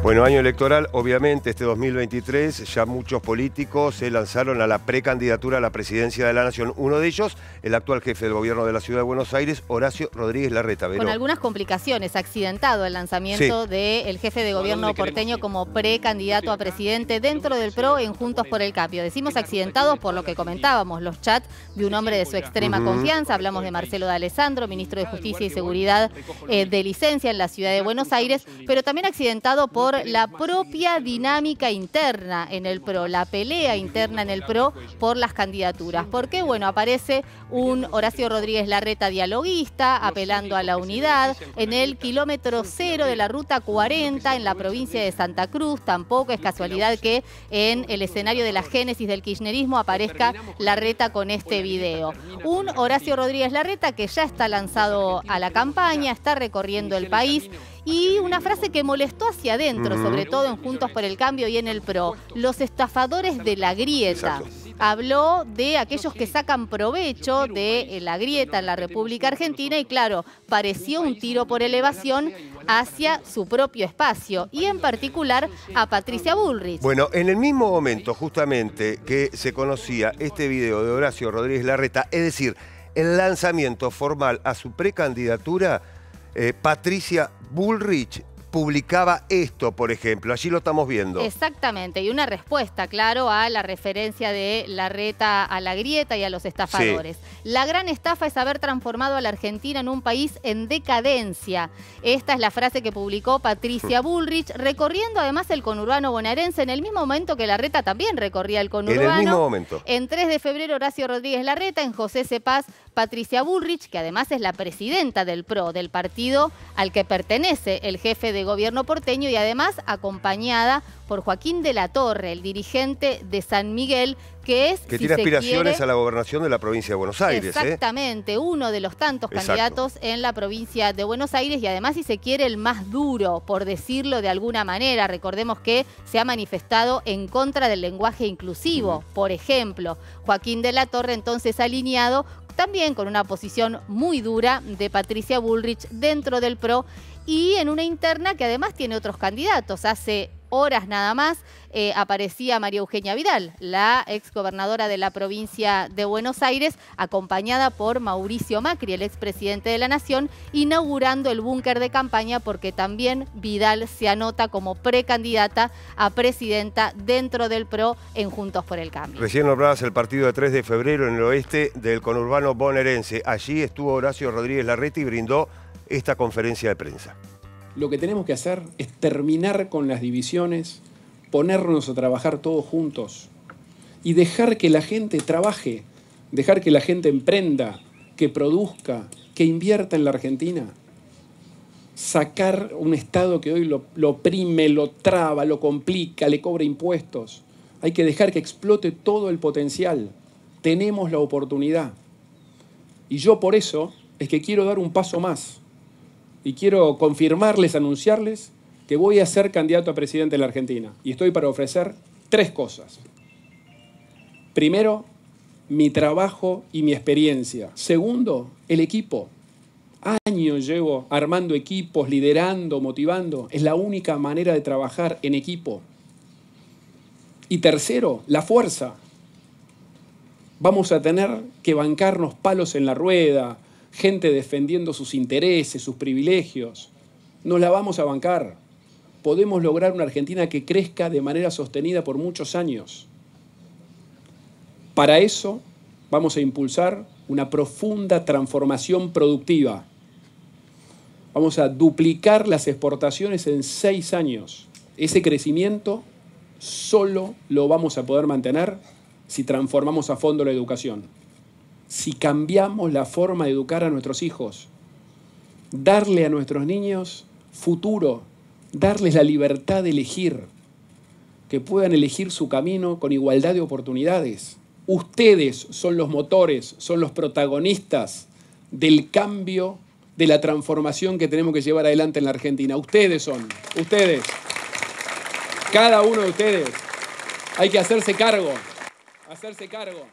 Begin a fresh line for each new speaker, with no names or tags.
Bueno, año electoral, obviamente, este 2023 ya muchos políticos se lanzaron a la precandidatura a la presidencia de la Nación. Uno de ellos, el actual jefe del gobierno de la Ciudad de Buenos Aires, Horacio Rodríguez Larreta. Con algunas
complicaciones, accidentado el lanzamiento del jefe de gobierno porteño como precandidato a presidente dentro del PRO en Juntos por el Cambio. Decimos accidentado por lo que comentábamos, los chats de un hombre de su extrema confianza. Hablamos de Marcelo de Alessandro, ministro de Justicia y Seguridad eh, de licencia en la Ciudad de Buenos Aires, pero también accidentado por la propia dinámica interna en el PRO, la pelea interna en el PRO por las candidaturas. Porque, bueno, aparece un Horacio Rodríguez Larreta dialoguista apelando a la unidad en el kilómetro cero de la ruta 40 en la provincia de Santa Cruz. Tampoco es casualidad que en el escenario de la génesis del kirchnerismo aparezca Larreta con este video. Un Horacio Rodríguez Larreta que ya está lanzado a la campaña, está recorriendo el país y una frase que molestó hacia adentro, sobre todo en Juntos por el Cambio y en el PRO, los estafadores de la grieta. Habló de aquellos que sacan provecho de eh, la grieta en la República Argentina y claro, pareció un tiro por elevación hacia su propio espacio y en particular a Patricia Bullrich.
Bueno, en el mismo momento justamente que se conocía este video de Horacio Rodríguez Larreta, es decir, el lanzamiento formal a su precandidatura, eh, Patricia Bullrich publicaba esto, por ejemplo. Allí lo estamos viendo.
Exactamente, y una respuesta, claro, a la referencia de la reta a la grieta y a los estafadores. La gran estafa es haber transformado a la Argentina en un país en decadencia. Esta es la frase que publicó Patricia hmm. Bullrich, recorriendo además el conurbano bonaerense en el mismo momento que la reta también recorría el conurbano. En el mismo momento. En 3 de febrero, Horacio Rodríguez Larreta, en José Cepaz, Patricia Bullrich, que además es la presidenta del PRO, del partido al que pertenece el jefe de de gobierno porteño y además acompañada por Joaquín de la Torre, el dirigente de San Miguel, que es...
Que tiene aspiraciones a la gobernación de la provincia de Buenos Aires. ¿eh?
Exactamente, uno de los tantos candidatos en la provincia de Buenos Aires y además, si se quiere, el más duro, por decirlo de alguna manera. Recordemos que se ha manifestado en contra del lenguaje inclusivo, por ejemplo. Joaquín de la Torre entonces alineado también con una posición muy dura de Patricia Bullrich dentro del PRO y en una interna que además tiene otros candidatos. Hace horas nada más, eh, aparecía María Eugenia Vidal, la exgobernadora de la provincia de Buenos Aires, acompañada por Mauricio Macri, el expresidente de la Nación, inaugurando el búnker de campaña porque también Vidal se anota como precandidata a presidenta dentro del PRO en Juntos por el Cambio.
Recién nombradas el partido de 3 de febrero en el oeste del conurbano bonaerense. Allí estuvo Horacio Rodríguez Larreta y brindó esta conferencia de prensa
lo que tenemos que hacer es terminar con las divisiones, ponernos a trabajar todos juntos y dejar que la gente trabaje, dejar que la gente emprenda, que produzca, que invierta en la Argentina. Sacar un Estado que hoy lo, oprime, lo traba, lo complica, le cobra impuestos. Hay que dejar que explote todo el potencial. Tenemos la oportunidad. Y yo por eso es que quiero dar un paso más y quiero confirmarles, anunciarles que voy a ser candidato a presidente de la Argentina y estoy para ofrecer tres cosas. Primero, mi trabajo y mi experiencia. Segundo, el equipo. Años llevo armando equipos, liderando, motivando. Es la única manera de trabajar en equipo. Y tercero, la fuerza. Vamos a tener que bancarnos palos en la rueda, gente defendiendo sus intereses, sus privilegios. Nos la vamos a bancar. Podemos lograr una Argentina que crezca de manera sostenida por muchos años. Para eso vamos a impulsar una profunda transformación productiva. Vamos a duplicar las exportaciones en seis años. Ese crecimiento solo lo vamos a poder mantener si transformamos a fondo la educación si cambiamos la forma de educar a nuestros hijos, darle a nuestros niños futuro, darles la libertad de elegir, que puedan elegir su camino con igualdad de oportunidades. Ustedes son los motores, son los protagonistas del cambio, de la transformación que tenemos que llevar adelante en la Argentina. Ustedes son, ustedes, cada uno de ustedes. Hay que hacerse cargo, hacerse cargo.